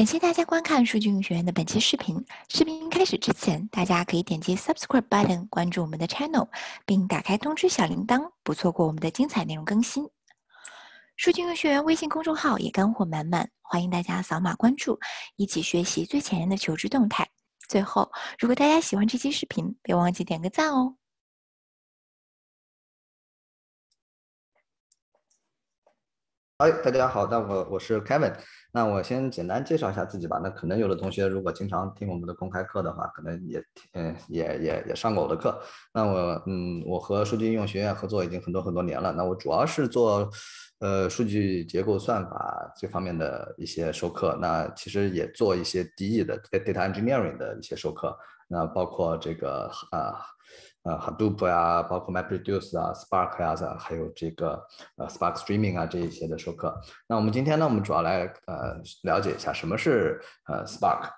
感谢大家观看数据运学院的本期视频。视频开始之前，大家可以点击 Subscribe button 关注我们的 Channel，并打开通知小铃铛，不错过我们的精彩内容更新。数据运学院微信公众号也干货满满，欢迎大家扫码关注，一起学习最前沿的求职动态。最后，如果大家喜欢这期视频，别忘记点个赞哦。哎，大家好，那我我是 Kevin，那我先简单介绍一下自己吧。那可能有的同学如果经常听我们的公开课的话，可能也嗯也也也上过我的课。那我嗯我和数据应用学院合作已经很多很多年了。那我主要是做呃数据结构、算法这方面的一些授课。那其实也做一些 DE 的 data engineering 的一些授课。那包括这个啊。呃，Hadoop 啊，包括 MapReduce 啊、Spark 啊，还有这个呃 Spark Streaming 啊这一些的授课。那我们今天呢，我们主要来呃了解一下什么是呃 Spark。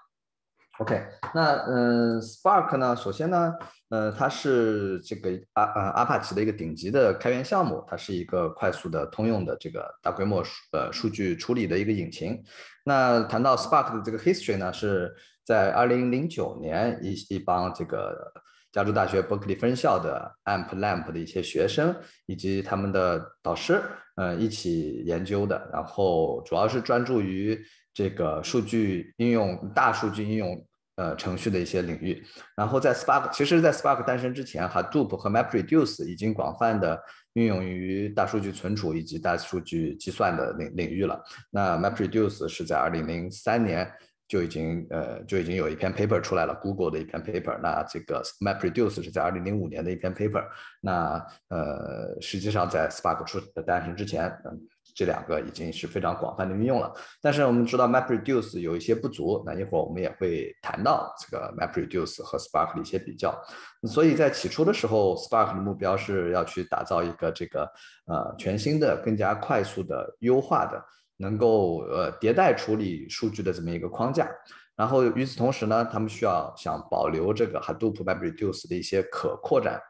OK，那嗯，Spark 呢，首先呢，呃，它是这个阿呃阿帕奇的一个顶级的开源项目，它是一个快速的通用的这个大规模呃数据处理的一个引擎。那谈到 Spark 的这个 History 呢，是在二零零九年一一帮这个。加州大学伯克利分校的 AMP、LAMP 的一些学生以及他们的导师，嗯，一起研究的。然后主要是专注于这个数据应用、大数据应用、呃，程序的一些领域。然后在 Spark，其实，在 Spark 诞生之前，Hadoop 和 MapReduce 已经广泛的运用于大数据存储以及大数据计算的领领域了。那 MapReduce 是在2003年。就已经呃就已经有一篇 paper 出来了，Google 的一篇 paper。那这个 MapReduce 是在2005年的一篇 paper。那呃，实际上在 Spark 出诞生之前，嗯，这两个已经是非常广泛的运用了。但是我们知道 MapReduce 有一些不足，那一会儿我们也会谈到这个 MapReduce 和 Spark 的一些比较。所以在起初的时候，Spark 的目标是要去打造一个这个呃全新的、更加快速的、优化的。能够呃迭代处理数据的这么一个框架，然后与此同时呢，他们需要想保留这个 Hadoop MapReduce 的一些可扩展、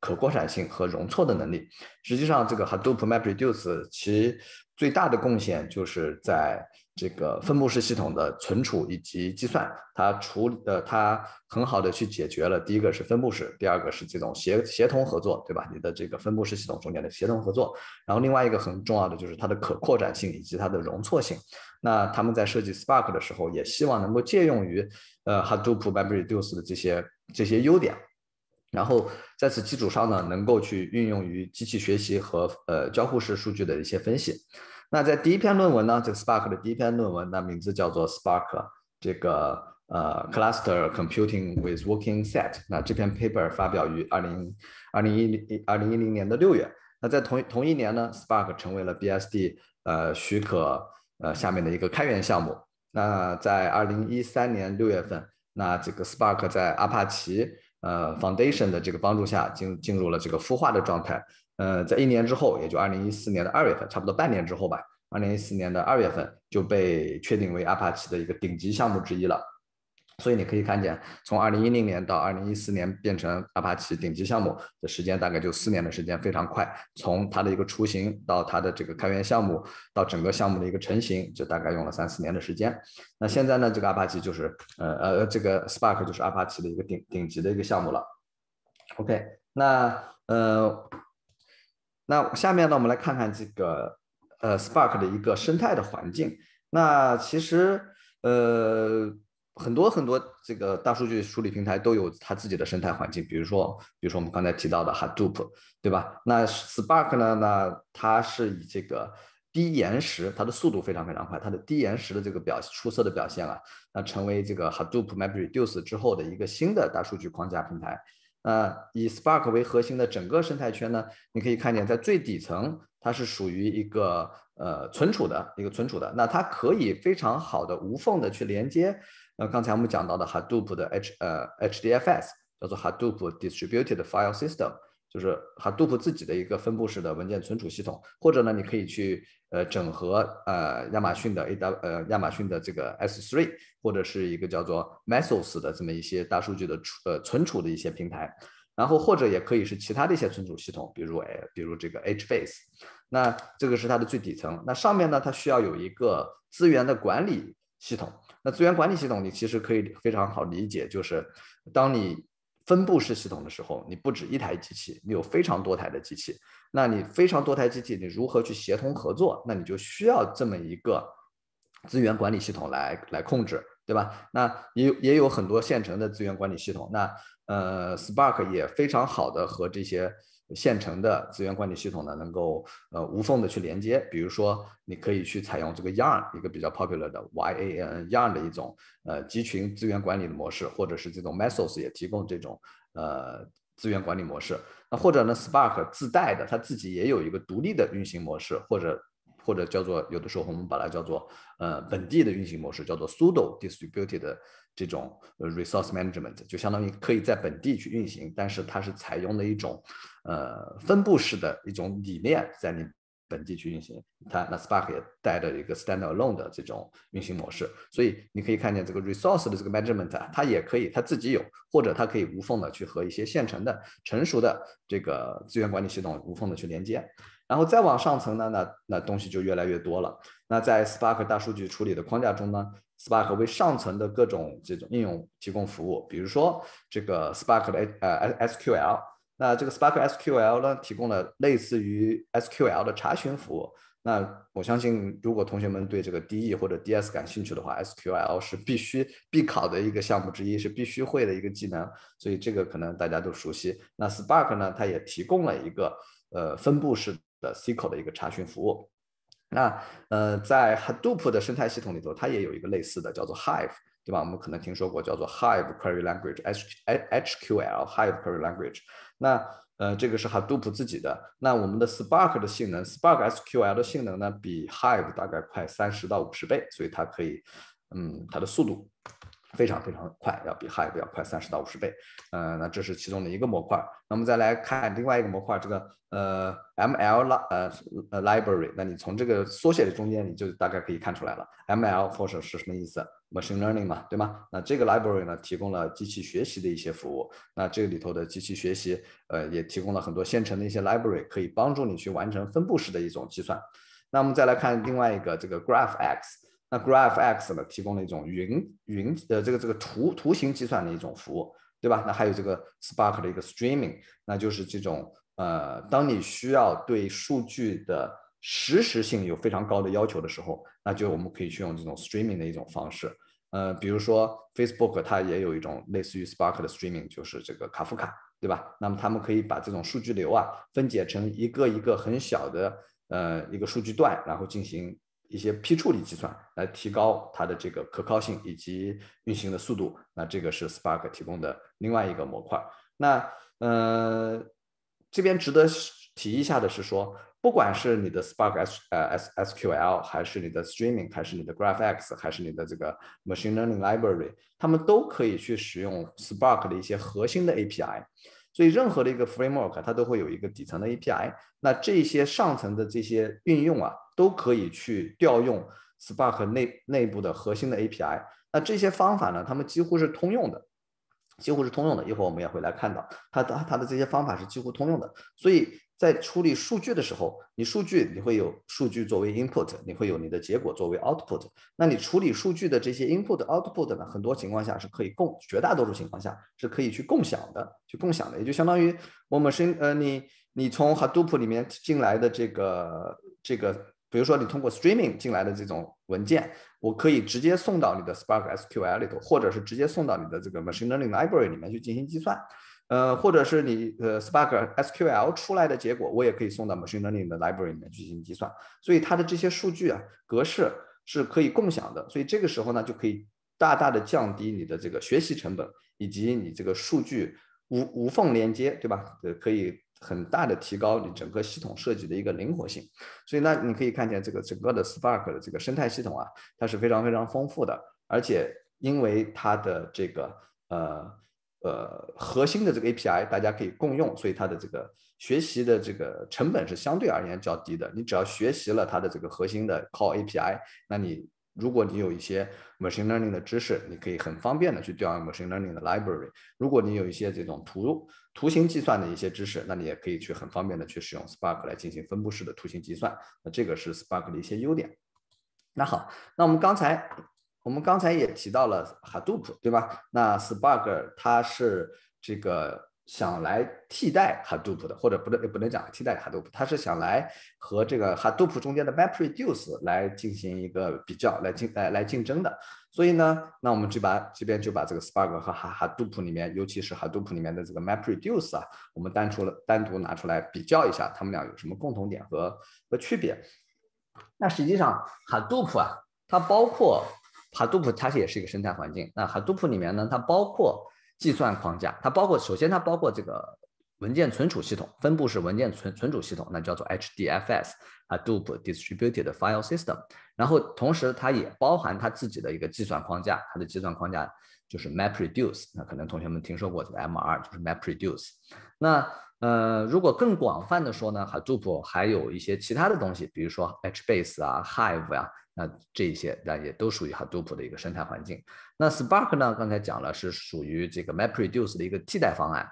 可扩展性和容错的能力。实际上，这个 Hadoop MapReduce 其最大的贡献就是在。这个分布式系统的存储以及计算，它处理呃它很好的去解决了第一个是分布式，第二个是这种协协同合作，对吧？你的这个分布式系统中间的协同合作，然后另外一个很重要的就是它的可扩展性以及它的容错性。那他们在设计 Spark 的时候，也希望能够借用于呃 Hadoop MapReduce 的这些这些优点，然后在此基础上呢，能够去运用于机器学习和呃交互式数据的一些分析。那在第一篇论文呢，这个 Spark 的第一篇论文，那名字叫做 Spark 这个呃 cluster computing with working set。那这篇 paper 发表于二零二零一零二零一零年的六月。那在同同一年呢，Spark 成为了 BSD 呃许可呃下面的一个开源项目。那在二零一三年六月份，那这个 Spark 在阿帕奇呃 Foundation 的这个帮助下，进进入了这个孵化的状态。呃，在一年之后，也就二零一四年的二月份，差不多半年之后吧，二零一四年的二月份就被确定为 Apache 的一个顶级项目之一了。所以你可以看见，从二零一零年到二零一四年变成 Apache 顶级项目的时间大概就四年的时间，非常快。从它的一个雏形到它的这个开源项目，到整个项目的一个成型，就大概用了三四年的时间。那现在呢，这个 Apache 就是呃呃这个 Spark 就是 Apache 的一个顶顶级的一个项目了。OK，那呃。那下面呢，我们来看看这个呃 Spark 的一个生态的环境。那其实呃很多很多这个大数据处理平台都有它自己的生态环境，比如说比如说我们刚才提到的 Hadoop，对吧？那 Spark 呢，那它是以这个低延时，它的速度非常非常快，它的低延时的这个表出色的表现啊，那成为这个 Hadoop MapReduce 之后的一个新的大数据框架平台。呃，以 Spark 为核心的整个生态圈呢？你可以看见，在最底层，它是属于一个呃存储的一个存储的。那它可以非常好的无缝的去连接，那刚才我们讲到的 Hadoop 的 H 呃 HDFS，叫做 Hadoop Distributed File System。就是和杜甫自己的一个分布式的文件存储系统，或者呢，你可以去呃整合呃亚马逊的 A W 呃亚马逊的这个 S3，或者是一个叫做 Mesos 的这么一些大数据的储呃存储的一些平台，然后或者也可以是其他的一些存储系统，比如哎比如这个 HBase，那这个是它的最底层，那上面呢它需要有一个资源的管理系统，那资源管理系统你其实可以非常好理解，就是当你。分布式系统的时候，你不止一台机器，你有非常多台的机器，那你非常多台机器，你如何去协同合作？那你就需要这么一个资源管理系统来来控制，对吧？那也也有很多现成的资源管理系统，那呃，Spark 也非常好的和这些。现成的资源管理系统呢，能够呃无缝的去连接，比如说你可以去采用这个 Yarn 一个比较 popular 的 Y A N Yarn 的一种呃集群资源管理的模式，或者是这种 Mesos 也提供这种呃资源管理模式。那或者呢，Spark 自带的，它自己也有一个独立的运行模式，或者或者叫做有的时候我们把它叫做呃本地的运行模式，叫做 Sudo Distributed 这种 Resource Management，就相当于可以在本地去运行，但是它是采用的一种。呃，分布式的一种理念在你本地去运行，它那 Spark 也带着一个 standalone 的这种运行模式，所以你可以看见这个 resource 的这个 management，它也可以它自己有，或者它可以无缝的去和一些现成的成熟的这个资源管理系统无缝的去连接，然后再往上层呢，那那东西就越来越多了。那在 Spark 大数据处理的框架中呢，Spark 为上层的各种这种应用提供服务，比如说这个 Spark 的呃 S S Q L。那这个 Spark SQL 呢，提供了类似于 SQL 的查询服务。那我相信，如果同学们对这个 D E 或者 D S 感兴趣的话，SQL 是必须必考的一个项目之一，是必须会的一个技能。所以这个可能大家都熟悉。那 Spark 呢，它也提供了一个呃分布式的 SQL 的一个查询服务。那呃，在 Hadoop 的生态系统里头，它也有一个类似的，叫做 Hive。对吧？我们可能听说过叫做 Hive Query Language H H Q L Hive Query Language。那呃，这个是 Hadoop 自己的。那我们的 Spark 的性能，Spark S Q L 的性能呢，比 Hive 大概快三十到五十倍，所以它可以，嗯，它的速度。非常非常快，要比 h i v e 要快三十到五十倍。嗯，那这是其中的一个模块。那我们再来看另外一个模块，这个呃，ML 呃呃 library。那你从这个缩写的中间，你就大概可以看出来了，ML 或者是什么意思？machine learning 嘛，对吗？那这个 library 呢，提供了机器学习的一些服务。那这个里头的机器学习，呃，也提供了很多现成的一些 library，可以帮助你去完成分布式的一种计算。那我们再来看另外一个这个 GraphX。那 GraphX 呢，提供了一种云云呃这个这个图图形计算的一种服务，对吧？那还有这个 Spark 的一个 Streaming，那就是这种呃，当你需要对数据的实时性有非常高的要求的时候，那就我们可以去用这种 Streaming 的一种方式。呃，比如说 Facebook 它也有一种类似于 Spark 的 Streaming，就是这个 Kafka，对吧？那么他们可以把这种数据流啊分解成一个一个很小的呃一个数据段，然后进行。一些批处理计算来提高它的这个可靠性以及运行的速度，那这个是 Spark 提供的另外一个模块。那呃，这边值得提一下的是说，不管是你的 Spark S S S Q L，还是你的 Streaming，还是你的 Graph X，还是你的这个 Machine Learning Library，他们都可以去使用 Spark 的一些核心的 A P I。所以任何的一个 Framework，它都会有一个底层的 A P I。那这些上层的这些运用啊。都可以去调用 Spark 内内部的核心的 API。那这些方法呢？它们几乎是通用的，几乎是通用的。一会儿我们也会来看到，它的它的这些方法是几乎通用的。所以在处理数据的时候，你数据你会有数据作为 input，你会有你的结果作为 output。那你处理数据的这些 input、output 呢？很多情况下是可以共，绝大多数情况下是可以去共享的，去共享的。也就相当于我们是呃，你你从 Hadoop 里面进来的这个这个。比如说，你通过 streaming 进来的这种文件，我可以直接送到你的 Spark SQL 里头，或者是直接送到你的这个 Machine Learning Library 里面去进行计算，呃，或者是你呃 Spark SQL 出来的结果，我也可以送到 Machine Learning 的 Library 里面去进行计算。所以它的这些数据啊，格式是可以共享的，所以这个时候呢，就可以大大的降低你的这个学习成本，以及你这个数据无无缝连接，对吧？呃，可以。很大的提高你整个系统设计的一个灵活性，所以那你可以看见这个整个的 Spark 的这个生态系统啊，它是非常非常丰富的，而且因为它的这个呃呃核心的这个 API 大家可以共用，所以它的这个学习的这个成本是相对而言较低的。你只要学习了它的这个核心的 Call API，那你如果你有一些 Machine Learning 的知识，你可以很方便的去调用 Machine Learning 的 library。如果你有一些这种图。图形计算的一些知识，那你也可以去很方便的去使用 Spark 来进行分布式的图形计算。那这个是 Spark 的一些优点。那好，那我们刚才我们刚才也提到了 Hadoop，对吧？那 Spark 它是这个想来替代 Hadoop 的，或者不能不能讲替代 Hadoop，它是想来和这个 Hadoop 中间的 MapReduce 来进行一个比较，来竞来来竞争的。所以呢，那我们就把这边就把这个 Spark 和 Hadoop 里面，尤其是 Hadoop 里面的这个 Map Reduce 啊，我们单了单独拿出来比较一下，它们俩有什么共同点和和区别。那实际上 Hadoop 啊，它包括 Hadoop，它是也是一个生态环境。那 Hadoop 里面呢，它包括计算框架，它包括首先它包括这个。文件存储系统，分布式文件存存储系统，那叫做 HDFS 啊，Hadoop Distributed File System。然后同时，它也包含它自己的一个计算框架，它的计算框架就是 MapReduce。那可能同学们听说过这个 MR，就是 MapReduce。那呃，如果更广泛的说呢，Hadoop 还有一些其他的东西，比如说 HBase 啊、Hive 呀，那这些那也都属于 Hadoop 的一个生态环境。那 Spark 呢，刚才讲了是属于这个 MapReduce 的一个替代方案。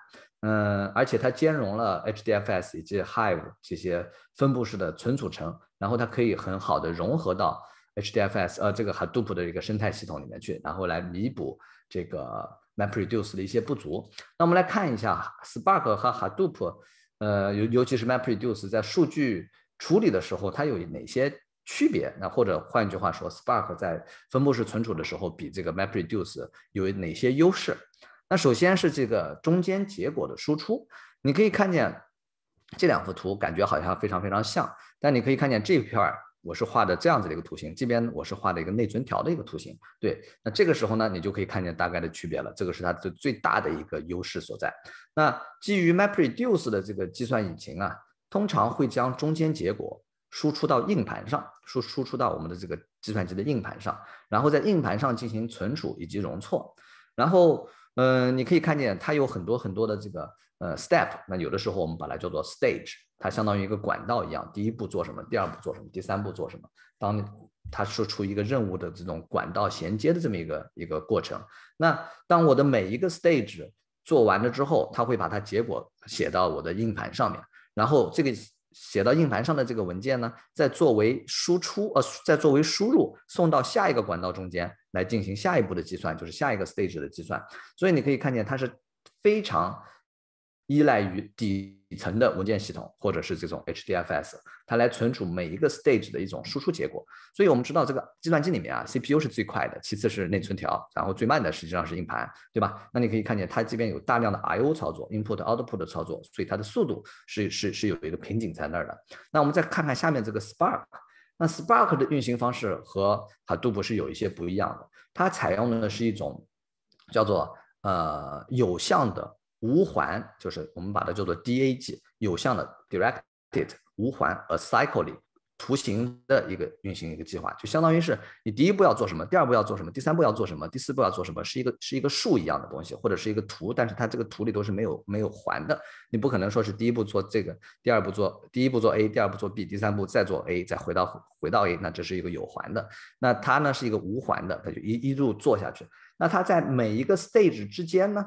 嗯，而且它兼容了 HDFS 以及 Hive 这些分布式的存储层，然后它可以很好的融合到 HDFS，呃，这个 Hadoop 的一个生态系统里面去，然后来弥补这个 MapReduce 的一些不足。那我们来看一下 Spark 和 Hadoop，呃，尤尤其是 MapReduce 在数据处理的时候，它有哪些区别？那或者换句话说，Spark 在分布式存储的时候，比这个 MapReduce 有哪些优势？那首先是这个中间结果的输出，你可以看见这两幅图，感觉好像非常非常像。但你可以看见这片儿，我是画的这样子的一个图形，这边我是画的一个内存条的一个图形。对，那这个时候呢，你就可以看见大概的区别了。这个是它的最大的一个优势所在。那基于 MapReduce 的这个计算引擎啊，通常会将中间结果输出到硬盘上，输输出到我们的这个计算机的硬盘上，然后在硬盘上进行存储以及容错，然后。嗯，你可以看见它有很多很多的这个呃 step，那有的时候我们把它叫做 stage，它相当于一个管道一样，第一步做什么，第二步做什么，第三步做什么。当它说出一个任务的这种管道衔接的这么一个一个过程，那当我的每一个 stage 做完了之后，它会把它结果写到我的硬盘上面，然后这个写到硬盘上的这个文件呢，再作为输出呃再作为输入送到下一个管道中间。来进行下一步的计算，就是下一个 stage 的计算。所以你可以看见，它是非常依赖于底层的文件系统，或者是这种 HDFS，它来存储每一个 stage 的一种输出结果。所以，我们知道这个计算机里面啊，CPU 是最快的，其次是内存条，然后最慢的实际上是硬盘，对吧？那你可以看见，它这边有大量的 I/O 操作，input output 的操作，所以它的速度是是是有一个瓶颈在那儿的。那我们再看看下面这个 Spark。那 Spark 的运行方式和 Hadoop 是有一些不一样的，它采用的呢是一种叫做呃有向的无环，就是我们把它叫做 DAG 有向的 directed 无环，acyclic。图形的一个运行一个计划，就相当于是你第一步要做什么，第二步要做什么，第三步要做什么，第四步要做什么，是一个是一个树一样的东西，或者是一个图，但是它这个图里都是没有没有环的，你不可能说是第一步做这个，第二步做，第一步做 A，第二步做 B，第三步再做 A，再回到回到 A，那这是一个有环的，那它呢是一个无环的，它就一一路做下去，那它在每一个 stage 之间呢？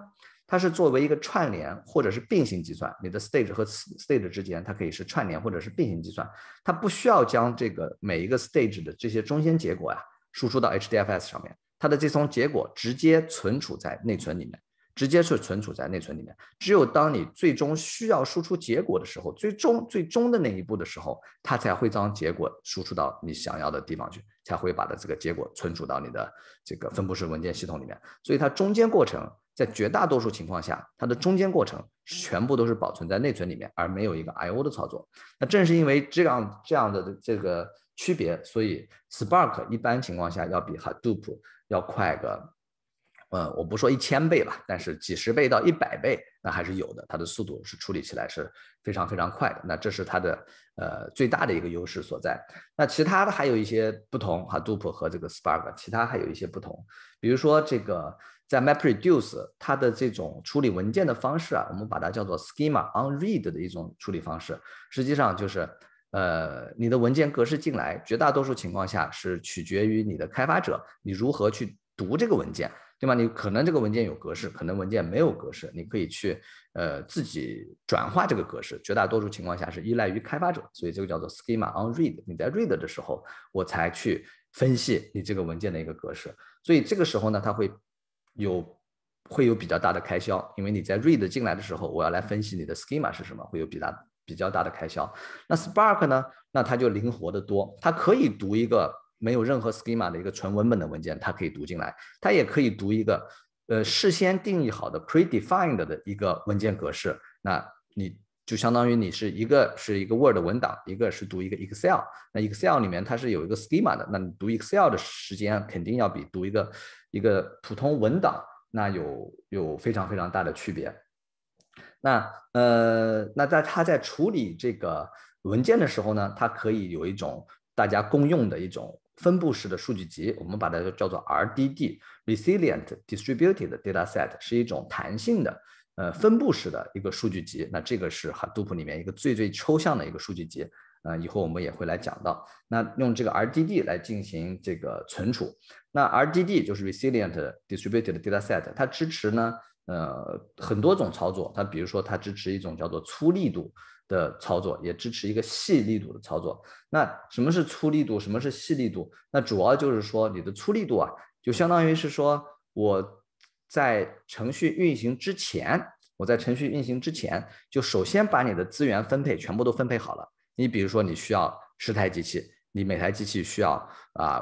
它是作为一个串联或者是并行计算，你的 stage 和 stage 之间，它可以是串联或者是并行计算。它不需要将这个每一个 stage 的这些中间结果呀，输出到 HDFS 上面，它的这层结果直接存储在内存里面，直接是存储在内存里面。只有当你最终需要输出结果的时候，最终最终的那一步的时候，它才会将结果输出到你想要的地方去，才会把它这个结果存储到你的这个分布式文件系统里面。所以它中间过程。在绝大多数情况下，它的中间过程全部都是保存在内存里面，而没有一个 I/O 的操作。那正是因为这样这样的这个区别，所以 Spark 一般情况下要比 Hadoop 要快个，呃，我不说一千倍吧，但是几十倍到一百倍那还是有的。它的速度是处理起来是非常非常快的。那这是它的呃最大的一个优势所在。那其他的还有一些不同，Hadoop 和这个 Spark 其他还有一些不同，比如说这个。在 My Produce 它的这种处理文件的方式啊，我们把它叫做 Schema on Read 的一种处理方式。实际上就是，呃，你的文件格式进来，绝大多数情况下是取决于你的开发者，你如何去读这个文件，对吗？你可能这个文件有格式，可能文件没有格式，你可以去呃自己转化这个格式。绝大多数情况下是依赖于开发者，所以这个叫做 Schema on Read。你在 Read 的时候，我才去分析你这个文件的一个格式。所以这个时候呢，它会。有会有比较大的开销，因为你在 read 进来的时候，我要来分析你的 schema 是什么，会有比大比较大的开销。那 Spark 呢？那它就灵活的多，它可以读一个没有任何 schema 的一个纯文本的文件，它可以读进来，它也可以读一个呃事先定义好的 predefined 的一个文件格式。那你就相当于你是一个是一个 Word 文档，一个是读一个 Excel，那 Excel 里面它是有一个 schema 的，那你读 Excel 的时间肯定要比读一个一个普通文档那有有非常非常大的区别。那呃，那在它在处理这个文件的时候呢，它可以有一种大家共用的一种分布式的数据集，我们把它叫做 RDD（Resilient Distributed Data Set），是一种弹性的。呃，分布式的一个数据集，那这个是 Hadoop 里面一个最最抽象的一个数据集，呃，以后我们也会来讲到。那用这个 RDD 来进行这个存储，那 RDD 就是 Resilient Distributed Dataset，它支持呢，呃，很多种操作。它比如说，它支持一种叫做粗粒度的操作，也支持一个细力度的操作。那什么是粗力度？什么是细力度？那主要就是说，你的粗力度啊，就相当于是说我。在程序运行之前，我在程序运行之前就首先把你的资源分配全部都分配好了。你比如说，你需要十台机器，你每台机器需要啊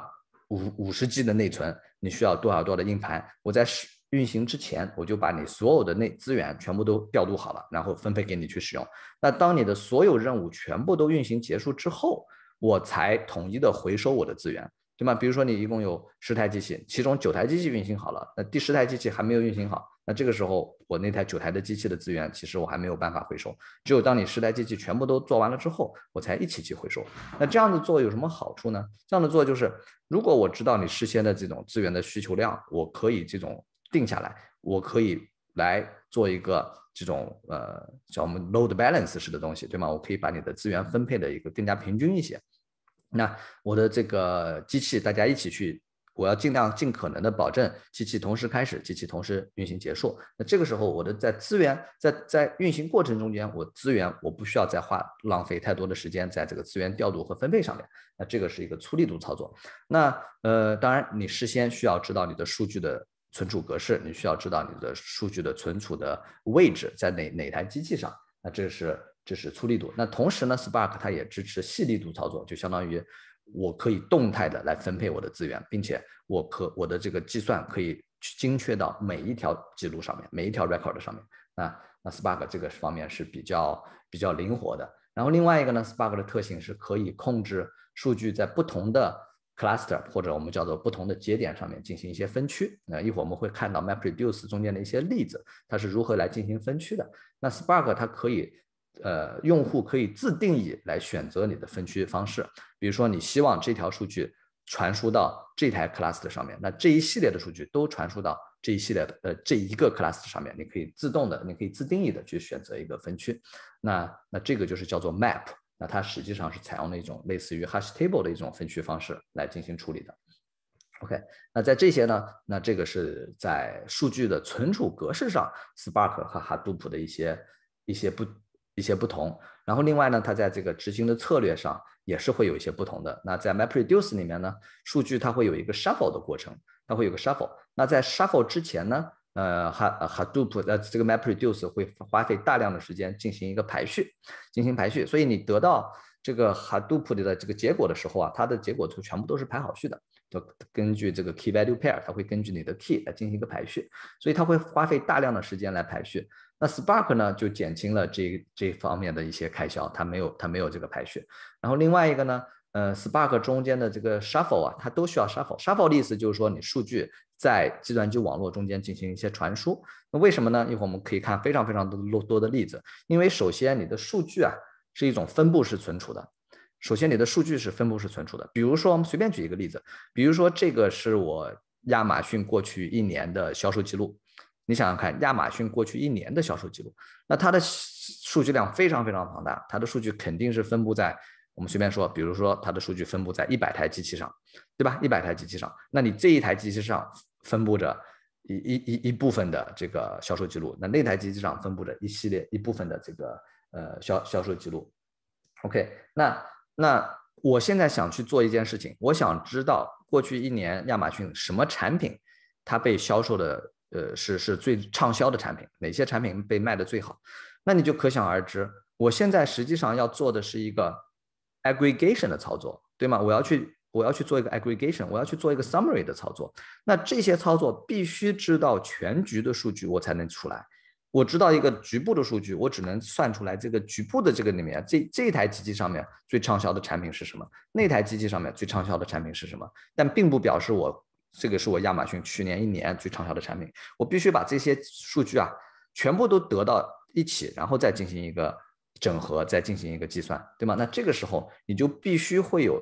五五十 G 的内存，你需要多少多少的硬盘。我在使运行之前，我就把你所有的内资源全部都调度好了，然后分配给你去使用。那当你的所有任务全部都运行结束之后，我才统一的回收我的资源。对吗？比如说你一共有十台机器，其中九台机器运行好了，那第十台机器还没有运行好，那这个时候我那台九台的机器的资源其实我还没有办法回收，只有当你十台机器全部都做完了之后，我才一起去回收。那这样子做有什么好处呢？这样的做就是，如果我知道你事先的这种资源的需求量，我可以这种定下来，我可以来做一个这种呃叫我们 load balance 式的东西，对吗？我可以把你的资源分配的一个更加平均一些。那我的这个机器，大家一起去，我要尽量尽可能的保证机器同时开始，机器同时运行结束。那这个时候，我的在资源在在运行过程中间，我资源我不需要再花浪费太多的时间在这个资源调度和分配上面。那这个是一个粗力度操作。那呃，当然你事先需要知道你的数据的存储格式，你需要知道你的数据的存储的位置在哪哪台机器上。那这是。这是粗粒度，那同时呢，Spark 它也支持细粒度操作，就相当于我可以动态的来分配我的资源，并且我可我的这个计算可以精确到每一条记录上面，每一条 record 上面。那那 Spark 这个方面是比较比较灵活的。然后另外一个呢，Spark 的特性是可以控制数据在不同的 cluster 或者我们叫做不同的节点上面进行一些分区。那一会儿我们会看到 MapReduce 中间的一些例子，它是如何来进行分区的。那 Spark 它可以。呃，用户可以自定义来选择你的分区方式。比如说，你希望这条数据传输到这台 cluster 上面，那这一系列的数据都传输到这一系列呃这一个 cluster 上面，你可以自动的，你可以自定义的去选择一个分区。那那这个就是叫做 map，那它实际上是采用了一种类似于 hash table 的一种分区方式来进行处理的。OK，那在这些呢，那这个是在数据的存储格式上，Spark 和 Hadoop 的一些一些不。一些不同，然后另外呢，它在这个执行的策略上也是会有一些不同的。那在 MapReduce 里面呢，数据它会有一个 shuffle 的过程，它会有个 shuffle。那在 shuffle 之前呢，呃，Hadoop 的这个 MapReduce 会花费大量的时间进行一个排序，进行排序。所以你得到这个 Hadoop 的这个结果的时候啊，它的结果图全部都是排好序的，就根据这个 key-value pair，它会根据你的 key 来进行一个排序，所以它会花费大量的时间来排序。那 Spark 呢，就减轻了这这方面的一些开销，它没有它没有这个排序。然后另外一个呢，呃，Spark 中间的这个 Shuffle 啊，它都需要 Shuffle。Shuffle 的意思就是说，你数据在计算机网络中间进行一些传输。那为什么呢？一会儿我们可以看非常非常多的例子。因为首先，你的数据啊是一种分布式存储的。首先，你的数据是分布式存储的。比如说，我们随便举一个例子，比如说这个是我亚马逊过去一年的销售记录。你想想看，亚马逊过去一年的销售记录，那它的数据量非常非常庞大，它的数据肯定是分布在，我们随便说，比如说它的数据分布在一百台机器上，对吧？一百台机器上，那你这一台机器上分布着一一一一部分的这个销售记录，那那台机器上分布着一系列一部分的这个呃销销售记录。OK，那那我现在想去做一件事情，我想知道过去一年亚马逊什么产品它被销售的。呃，是是最畅销的产品，哪些产品被卖的最好？那你就可想而知，我现在实际上要做的是一个 aggregation 的操作，对吗？我要去，我要去做一个 aggregation，我要去做一个 summary 的操作。那这些操作必须知道全局的数据，我才能出来。我知道一个局部的数据，我只能算出来这个局部的这个里面，这这台机器上面最畅销的产品是什么？那台机器上面最畅销的产品是什么？但并不表示我。这个是我亚马逊去年一年最畅销的产品，我必须把这些数据啊全部都得到一起，然后再进行一个整合，再进行一个计算，对吗？那这个时候你就必须会有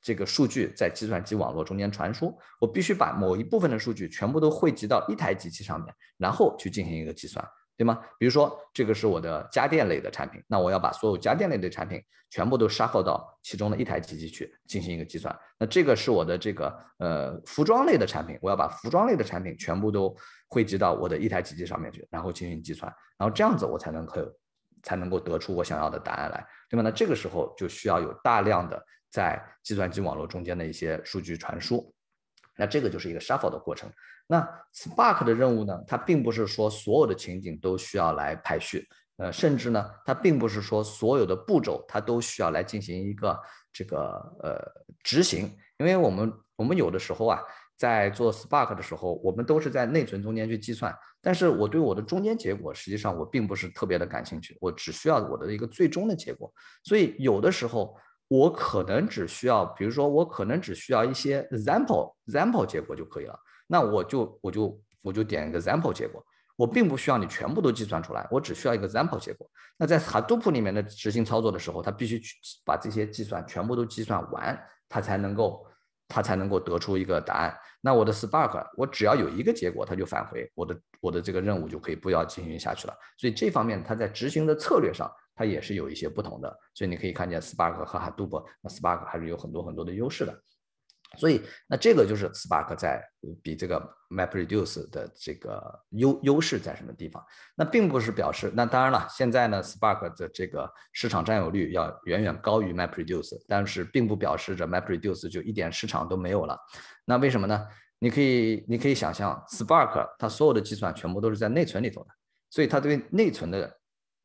这个数据在计算机网络中间传输，我必须把某一部分的数据全部都汇集到一台机器上面，然后去进行一个计算。对吗？比如说，这个是我的家电类的产品，那我要把所有家电类的产品全部都 shuffle 到其中的一台机器去进行一个计算。那这个是我的这个呃服装类的产品，我要把服装类的产品全部都汇集到我的一台机器上面去，然后进行计算。然后这样子我才能够才能够得出我想要的答案来。对外呢，这个时候就需要有大量的在计算机网络中间的一些数据传输，那这个就是一个 shuffle 的过程。那 Spark 的任务呢？它并不是说所有的情景都需要来排序，呃，甚至呢，它并不是说所有的步骤它都需要来进行一个这个呃执行。因为我们我们有的时候啊，在做 Spark 的时候，我们都是在内存中间去计算。但是我对我的中间结果实际上我并不是特别的感兴趣，我只需要我的一个最终的结果。所以有的时候我可能只需要，比如说我可能只需要一些 sample sample 结果就可以了。那我就我就我就点一个 sample 结果，我并不需要你全部都计算出来，我只需要一个 sample 结果。那在 Hadoop 里面的执行操作的时候，它必须把这些计算全部都计算完，它才能够它才能够得出一个答案。那我的 Spark，我只要有一个结果，它就返回我的我的这个任务就可以不要进行下去了。所以这方面，它在执行的策略上，它也是有一些不同的。所以你可以看见 Spark 和 Hadoop，那 Spark 还是有很多很多的优势的。所以，那这个就是 Spark 在比这个 MapReduce 的这个优优势在什么地方？那并不是表示，那当然了，现在呢，Spark 的这个市场占有率要远远高于 MapReduce，但是并不表示着 MapReduce 就一点市场都没有了。那为什么呢？你可以，你可以想象，Spark 它所有的计算全部都是在内存里头的，所以它对内存的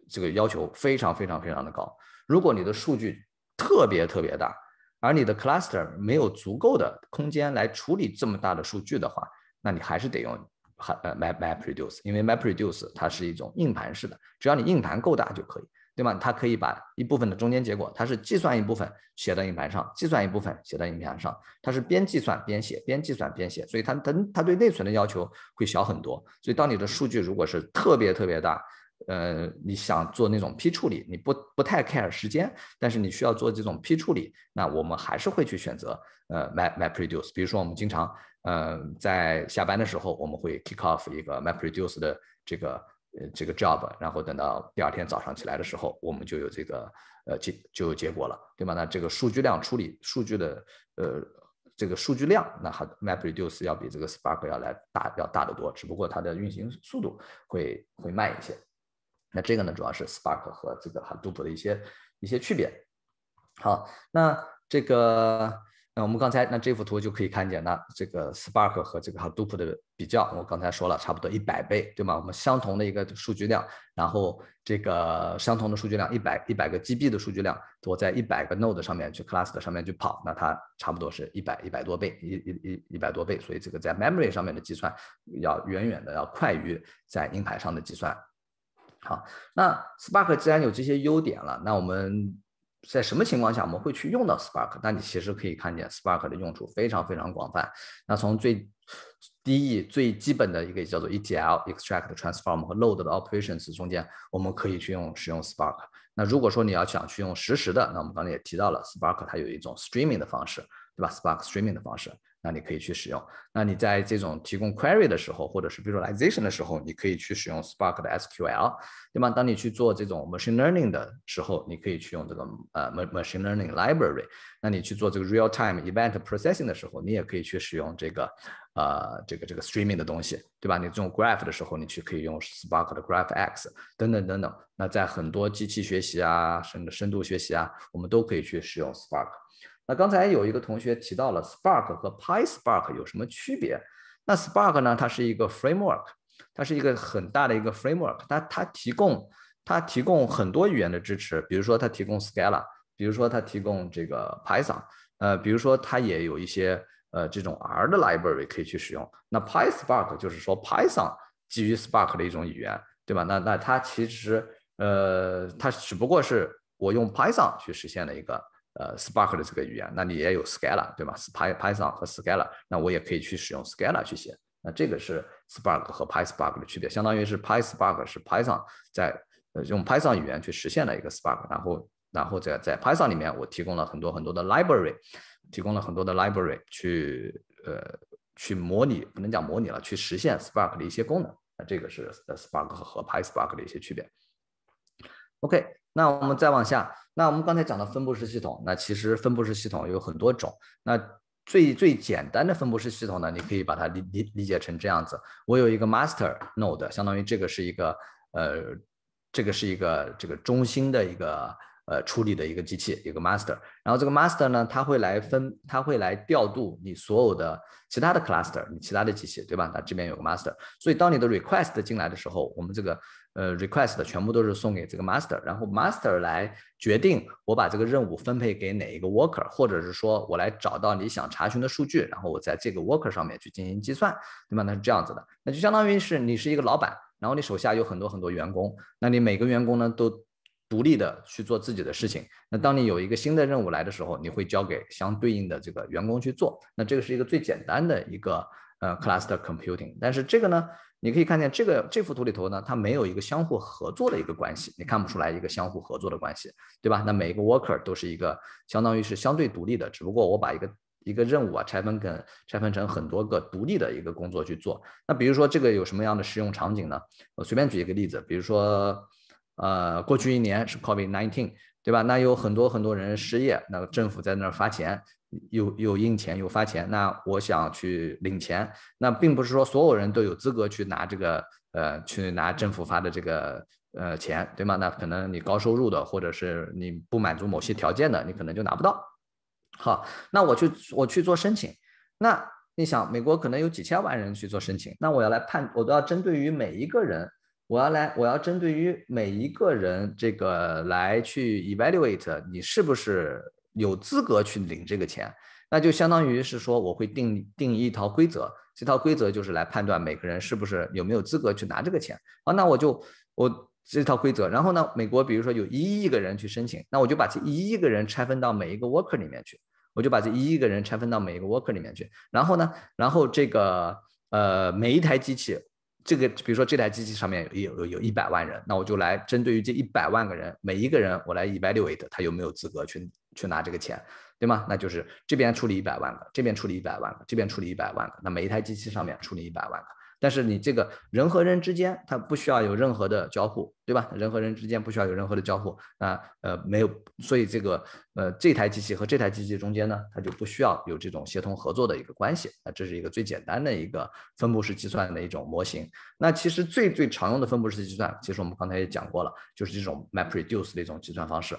这个要求非常非常非常的高。如果你的数据特别特别大。而你的 cluster 没有足够的空间来处理这么大的数据的话，那你还是得用还呃 Map Map Reduce，因为 Map Reduce 它是一种硬盘式的，只要你硬盘够大就可以，对吗？它可以把一部分的中间结果，它是计算一部分写到硬盘上，计算一部分写到硬盘上，它是边计算边写，边计算边写，所以它它它对内存的要求会小很多。所以当你的数据如果是特别特别大，呃，你想做那种批处理，你不不太 care 时间，但是你需要做这种批处理，那我们还是会去选择呃 Map Map Reduce。比如说我们经常，嗯，在下班的时候，我们会 kick off 一个 Map Reduce 的这个这个 job，然后等到第二天早上起来的时候，我们就有这个呃结就有结果了，对吧？那这个数据量处理数据的呃这个数据量，那还 Map Reduce 要比这个 Spark 要来大要大得多，只不过它的运行速度会会慢一些。那这个呢，主要是 Spark 和这个 Hadoop 的一些一些区别。好，那这个那我们刚才那这幅图就可以看见，那这个 Spark 和这个 Hadoop 的比较，我刚才说了，差不多一百倍，对吗？我们相同的一个数据量，然后这个相同的数据量，一百一百个 GB 的数据量，我在一百个 node 上面去 cluster 上面去跑，那它差不多是一百一百多倍，一一一一百多倍。所以这个在 memory 上面的计算要远远的要快于在硬盘上的计算。好，那 Spark 既然有这些优点了。那我们在什么情况下我们会去用到 Spark？那你其实可以看见 Spark 的用处非常非常广泛。那从最低 E 最基本的一个叫做 ETL Extract Transform 和 Load 的 operations 中间，我们可以去用使用 Spark。那如果说你要想去用实时的，那我们刚才也提到了 Spark 它有一种 streaming 的方式，对吧？Spark streaming 的方式。那你可以去使用。那你在这种提供 query 的时候，或者是 visualization 的时候，你可以去使用 Spark 的 SQL，对吧？当你去做这种 machine learning 的时候，你可以去用这个呃 machine learning library。那你去做这个 real time event processing 的时候，你也可以去使用这个呃这个这个 streaming 的东西，对吧？你这种 graph 的时候，你去可以用 Spark 的 GraphX 等等等等。那在很多机器学习啊，甚至深度学习啊，我们都可以去使用 Spark。那刚才有一个同学提到了 Spark 和 PySpark 有什么区别？那 Spark 呢？它是一个 framework，它是一个很大的一个 framework。它它提供它提供很多语言的支持，比如说它提供 Scala，比如说它提供这个 Python，呃，比如说它也有一些呃这种 R 的 library 可以去使用。那 PySpark 就是说 Python 基于 Spark 的一种语言，对吧？那那它其实呃，它只不过是我用 Python 去实现的一个。呃，Spark 的这个语言，那你也有 Scala，对吗？Py Python 和 Scala，那我也可以去使用 Scala 去写。那这个是 Spark 和 PySpark 的区别，相当于是 PySpark 是 Python 在用 Python 语言去实现了一个 Spark，然后然后在在 Python 里面我提供了很多很多的 library，提供了很多的 library 去呃去模拟，不能讲模拟了，去实现 Spark 的一些功能。那这个是 Spark 和 PySpark 的一些区别。OK，那我们再往下，那我们刚才讲的分布式系统，那其实分布式系统有很多种。那最最简单的分布式系统呢，你可以把它理理理解成这样子：我有一个 master node，相当于这个是一个呃，这个是一个这个中心的一个呃处理的一个机器，一个 master。然后这个 master 呢，它会来分，它会来调度你所有的其他的 cluster，你其他的机器，对吧？那这边有个 master，所以当你的 request 进来的时候，我们这个。呃，request 全部都是送给这个 master，然后 master 来决定我把这个任务分配给哪一个 worker，或者是说我来找到你想查询的数据，然后我在这个 worker 上面去进行计算，对吧？那是这样子的，那就相当于是你是一个老板，然后你手下有很多很多员工，那你每个员工呢都独立的去做自己的事情，那当你有一个新的任务来的时候，你会交给相对应的这个员工去做，那这个是一个最简单的一个。呃，cluster computing，但是这个呢，你可以看见这个这幅图里头呢，它没有一个相互合作的一个关系，你看不出来一个相互合作的关系，对吧？那每一个 worker 都是一个相当于是相对独立的，只不过我把一个一个任务啊拆分跟拆分成很多个独立的一个工作去做。那比如说这个有什么样的使用场景呢？我随便举一个例子，比如说呃，过去一年是 COVID nineteen，对吧？那有很多很多人失业，那个政府在那儿发钱。有有印钱有发钱，那我想去领钱，那并不是说所有人都有资格去拿这个呃去拿政府发的这个呃钱，对吗？那可能你高收入的，或者是你不满足某些条件的，你可能就拿不到。好，那我去我去做申请，那你想美国可能有几千万人去做申请，那我要来判，我都要针对于每一个人，我要来我要针对于每一个人这个来去 evaluate 你是不是。有资格去领这个钱，那就相当于是说我会定定一套规则，这套规则就是来判断每个人是不是有没有资格去拿这个钱啊。那我就我这套规则，然后呢，美国比如说有一亿个人去申请，那我就把这一亿个人拆分到每一个 worker 里面去，我就把这一亿个人拆分到每一个 worker 里面去。然后呢，然后这个呃，每一台机器，这个比如说这台机器上面有有有一百万人，那我就来针对于这一百万个人，每一个人我来 evaluate 他有没有资格去。去拿这个钱，对吗？那就是这边处理一百万个，这边处理一百万个，这边处理一百万个，那每一台机器上面处理一百万个。但是你这个人和人之间，它不需要有任何的交互，对吧？人和人之间不需要有任何的交互。那呃，没有，所以这个呃，这台机器和这台机器中间呢，它就不需要有这种协同合作的一个关系。那这是一个最简单的一个分布式计算的一种模型。那其实最最常用的分布式计算，其实我们刚才也讲过了，就是这种 map reduce 的一种计算方式。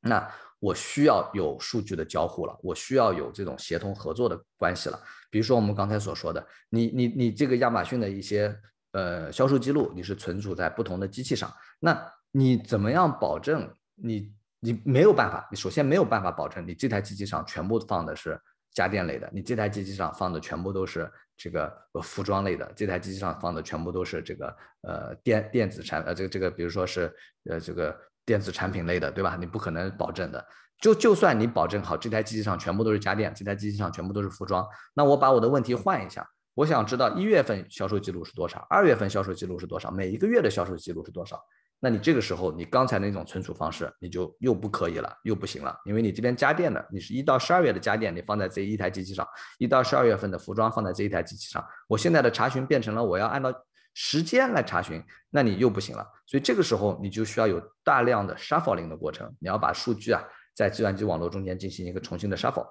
那我需要有数据的交互了，我需要有这种协同合作的关系了。比如说我们刚才所说的，你、你、你这个亚马逊的一些呃销售记录，你是存储在不同的机器上，那你怎么样保证你你没有办法？你首先没有办法保证你这台机器上全部放的是家电类的，你这台机器上放的全部都是这个服装类的，这台机器上放的全部都是这个呃电电子产呃这个这个，比如说是呃这个。电子产品类的，对吧？你不可能保证的。就就算你保证好，这台机器上全部都是家电，这台机器上全部都是服装，那我把我的问题换一下，我想知道一月份销售记录是多少，二月份销售记录是多少，每一个月的销售记录是多少？那你这个时候，你刚才那种存储方式，你就又不可以了，又不行了，因为你这边家电的，你是一到十二月的家电，你放在这一台机器上，一到十二月份的服装放在这一台机器上，我现在的查询变成了我要按照。时间来查询，那你又不行了。所以这个时候你就需要有大量的 shuffling 的过程，你要把数据啊在计算机网络中间进行一个重新的 s h u f f l e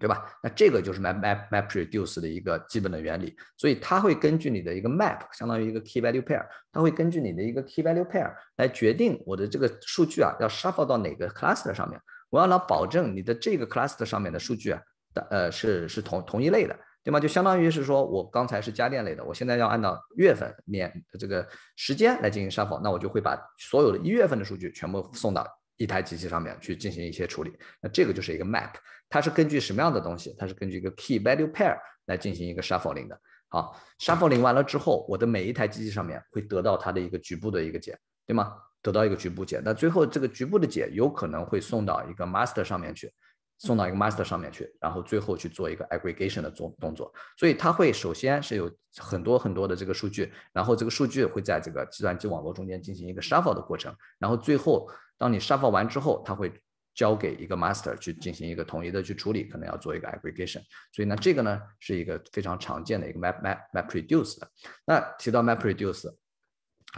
对吧？那这个就是 map map reduce 的一个基本的原理。所以它会根据你的一个 map，相当于一个 key value pair，它会根据你的一个 key value pair 来决定我的这个数据啊要 s h u f f l e 到哪个 cluster 上面。我要能保证你的这个 cluster 上面的数据啊的呃是是同同一类的。对吗？就相当于是说，我刚才是家电类的，我现在要按照月份、年这个时间来进行 shuffle，那我就会把所有的一月份的数据全部送到一台机器上面去进行一些处理。那这个就是一个 map，它是根据什么样的东西？它是根据一个 key-value pair 来进行一个 shuffle 零的。好，shuffle 零完了之后，我的每一台机器上面会得到它的一个局部的一个解，对吗？得到一个局部解。那最后这个局部的解有可能会送到一个 master 上面去。送到一个 master 上面去，然后最后去做一个 aggregation 的做动作。所以它会首先是有很多很多的这个数据，然后这个数据会在这个计算机网络中间进行一个 shuffle 的过程，然后最后当你 shuffle 完之后，它会交给一个 master 去进行一个统一的去处理，可能要做一个 aggregation。所以呢，这个呢是一个非常常见的一个 map map map reduce 的。那提到 map reduce，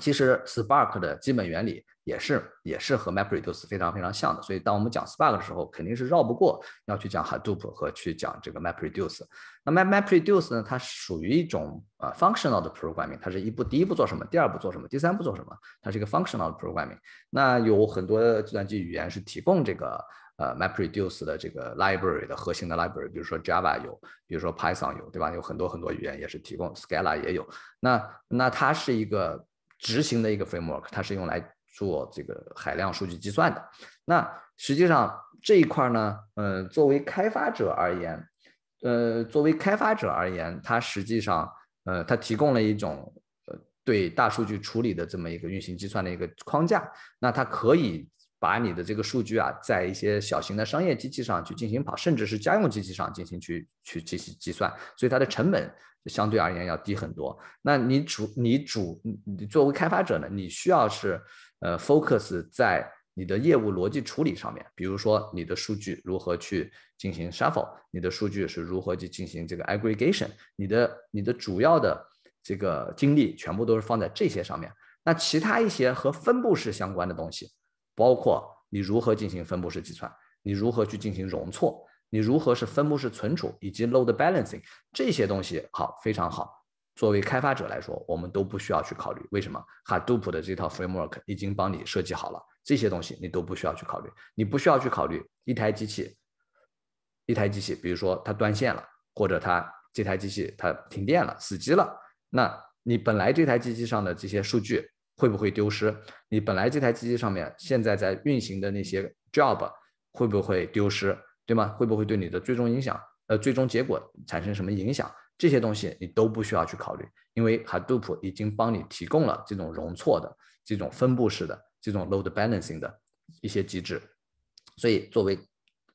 其实 Spark 的基本原理。也是也是和 MapReduce 非常非常像的，所以当我们讲 Spark 的时候，肯定是绕不过要去讲 Hadoop 和去讲这个 MapReduce。那 Map MapReduce 呢？它属于一种呃 functional 的 programming，它是一步第一步做什么，第二步做什么，第三步做什么，它是一个 functional 的 programming。那有很多计算机语言是提供这个呃 MapReduce 的这个 library 的核心的 library，比如说 Java 有，比如说 Python 有，对吧？有很多很多语言也是提供，Scala 也有。那那它是一个执行的一个 framework，它是用来。做这个海量数据计算的，那实际上这一块呢，呃，作为开发者而言，呃，作为开发者而言，它实际上，呃，它提供了一种呃对大数据处理的这么一个运行计算的一个框架。那它可以把你的这个数据啊，在一些小型的商业机器上去进行跑，甚至是家用机器上进行去去进行计算，所以它的成本相对而言要低很多。那你主你主你作为开发者呢，你需要是。呃，focus 在你的业务逻辑处理上面，比如说你的数据如何去进行 shuffle，你的数据是如何去进行这个 aggregation，你的你的主要的这个精力全部都是放在这些上面。那其他一些和分布式相关的东西，包括你如何进行分布式计算，你如何去进行容错，你如何是分布式存储以及 load balancing 这些东西，好，非常好。作为开发者来说，我们都不需要去考虑为什么。h a d o o p 的这套 framework 已经帮你设计好了这些东西，你都不需要去考虑。你不需要去考虑一台机器，一台机器，比如说它断线了，或者它这台机器它停电了、死机了，那你本来这台机器上的这些数据会不会丢失？你本来这台机器上面现在在运行的那些 job 会不会丢失？对吗？会不会对你的最终影响、呃最终结果产生什么影响？这些东西你都不需要去考虑，因为 Hadoop 已经帮你提供了这种容错的、这种分布式的、这种 load balancing 的一些机制，所以作为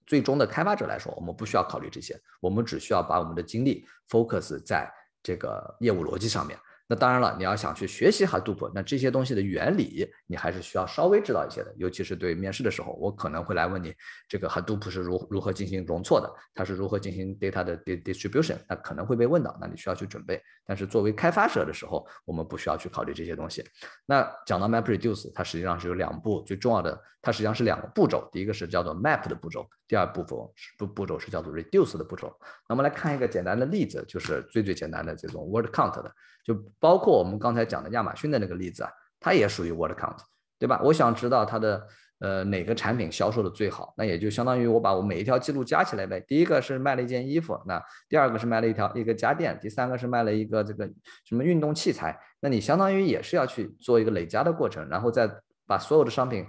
最终的开发者来说，我们不需要考虑这些，我们只需要把我们的精力 focus 在这个业务逻辑上面。那当然了，你要想去学习 Hadoop，那这些东西的原理，你还是需要稍微知道一些的，尤其是对面试的时候，我可能会来问你这个 Hadoop 是如如何进行容错的，它是如何进行 data 的 distribution，那可能会被问到，那你需要去准备。但是作为开发者的时候，我们不需要去考虑这些东西。那讲到 MapReduce，它实际上是有两步最重要的，它实际上是两个步骤，第一个是叫做 Map 的步骤。第二部分步步骤是叫做 reduce 的步骤，那我们来看一个简单的例子，就是最最简单的这种 word count 的，就包括我们刚才讲的亚马逊的那个例子啊，它也属于 word count，对吧？我想知道它的呃哪个产品销售的最好，那也就相当于我把我每一条记录加起来呗。第一个是卖了一件衣服，那第二个是卖了一条一个家电，第三个是卖了一个这个什么运动器材，那你相当于也是要去做一个累加的过程，然后再把所有的商品。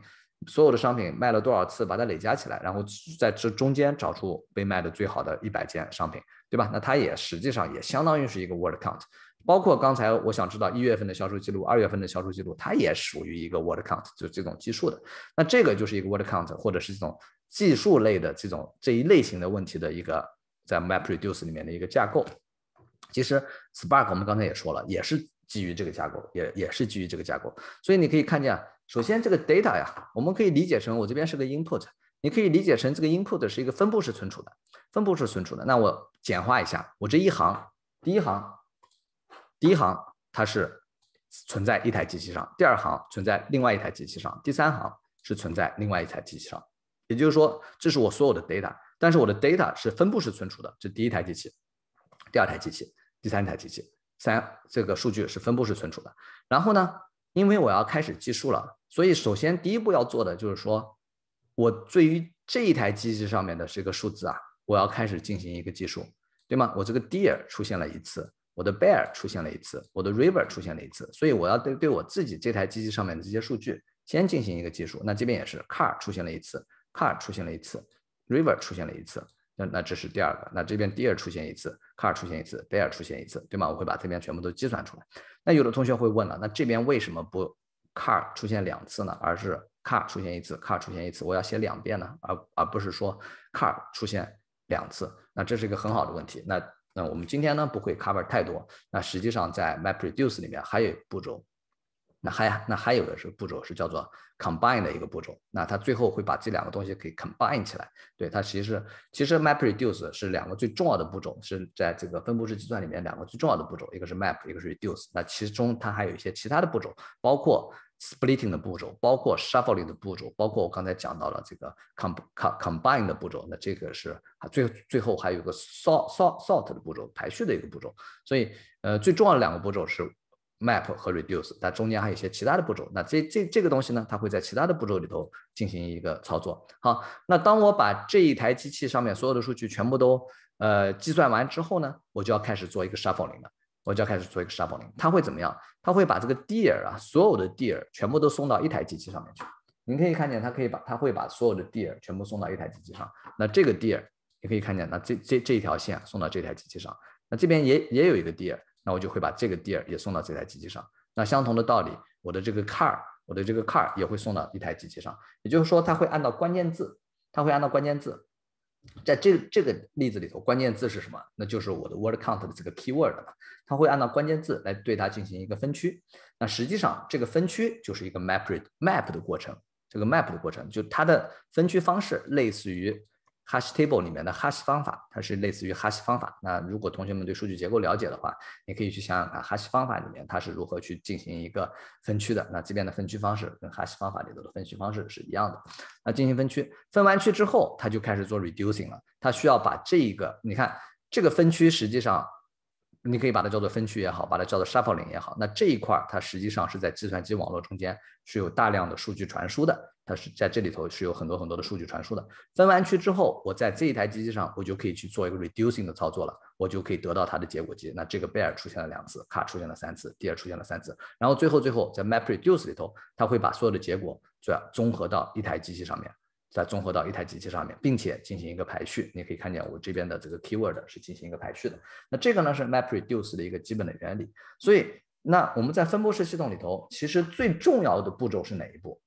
所有的商品卖了多少次，把它累加起来，然后在这中间找出被卖的最好的一百件商品，对吧？那它也实际上也相当于是一个 word count，包括刚才我想知道一月份的销售记录、二月份的销售记录，它也属于一个 word count，就这种计数的。那这个就是一个 word count，或者是这种计数类的这种这一类型的问题的一个在 map reduce 里面的一个架构。其实 spark 我们刚才也说了，也是基于这个架构，也也是基于这个架构，所以你可以看见。首先，这个 data 呀，我们可以理解成我这边是个 input，你可以理解成这个 input 是一个分布式存储的，分布式存储的。那我简化一下，我这一行，第一行，第一行它是存在一台机器上，第二行存在另外一台机器上，第三行是存在另外一台机器上。也就是说，这是我所有的 data，但是我的 data 是分布式存储的。这第一台机器，第二台机器，第三台机器，三这个数据是分布式存储的。然后呢？因为我要开始计数了，所以首先第一步要做的就是说，我对于这一台机器上面的这个数字啊，我要开始进行一个计数，对吗？我这个 deer 出现了一次，我的 bear 出现了一次，我的 river 出现了一次，所以我要对对我自己这台机器上面的这些数据先进行一个计数。那这边也是，car 出现了一次，car 出现了一次，river 出现了一次。那那这是第二个，那这边 deer 出现一次，car 出现一次，bear 出现一次，对吗？我会把这边全部都计算出来。那有的同学会问了，那这边为什么不 car 出现两次呢？而是 car 出现一次，car 出现一次，我要写两遍呢？而而不是说 car 出现两次？那这是一个很好的问题。那那我们今天呢不会 cover 太多。那实际上在 mapreduce 里面还有步骤。那还呀，那还有的是步骤是叫做 combine 的一个步骤，那它最后会把这两个东西给 combine 起来。对它其实其实 map reduce 是两个最重要的步骤，是在这个分布式计算里面两个最重要的步骤，一个是 map，一个是 reduce。那其中它还有一些其他的步骤，包括 splitting 的步骤，包括 shuffling 的步骤，包括我刚才讲到了这个 com com combine 的步骤。那这个是最最后还有个 sort sort sort 的步骤，排序的一个步骤。所以呃最重要的两个步骤是。Map 和 Reduce，但中间还有一些其他的步骤。那这这这个东西呢，它会在其他的步骤里头进行一个操作。好，那当我把这一台机器上面所有的数据全部都呃计算完之后呢，我就要开始做一个 Shuffling 了。我就要开始做一个 Shuffling，它会怎么样？它会把这个 Deer 啊，所有的 Deer 全部都送到一台机器上面去。你可以看见，它可以把它会把所有的 Deer 全部送到一台机器上。那这个 Deer 你可以看见，那这这这一条线送到这台机器上。那这边也也有一个 Deer。那我就会把这个 deer 也送到这台机器上。那相同的道理，我的这个 car，我的这个 car 也会送到一台机器上。也就是说，它会按照关键字，它会按照关键字，在这这个例子里头，关键字是什么？那就是我的 word count 的这个 keyword 嘛。它会按照关键字来对它进行一个分区。那实际上，这个分区就是一个 map r map 的过程。这个 map 的过程，就它的分区方式类似于。Hash table 里面的 hash 方法，它是类似于 hash 方法。那如果同学们对数据结构了解的话，你可以去想想看，hash 方法里面它是如何去进行一个分区的。那这边的分区方式跟 hash 方法里头的分区方式是一样的。那进行分区，分完区之后，它就开始做 reducing 了。它需要把这一个，你看这个分区，实际上你可以把它叫做分区也好，把它叫做 shuffling 也好。那这一块儿它实际上是在计算机网络中间是有大量的数据传输的。它是在这里头是有很多很多的数据传输的，分完区之后，我在这一台机器上，我就可以去做一个 reducing 的操作了，我就可以得到它的结果集。那这个 bear 出现了两次卡出现了三次，deer 出现了三次，然后最后最后在 map reduce 里头，它会把所有的结果，再综合到一台机器上面，再综合到一台机器上面，并且进行一个排序。你可以看见我这边的这个 keyword 是进行一个排序的。那这个呢是 map reduce 的一个基本的原理。所以，那我们在分布式系统里头，其实最重要的步骤是哪一步？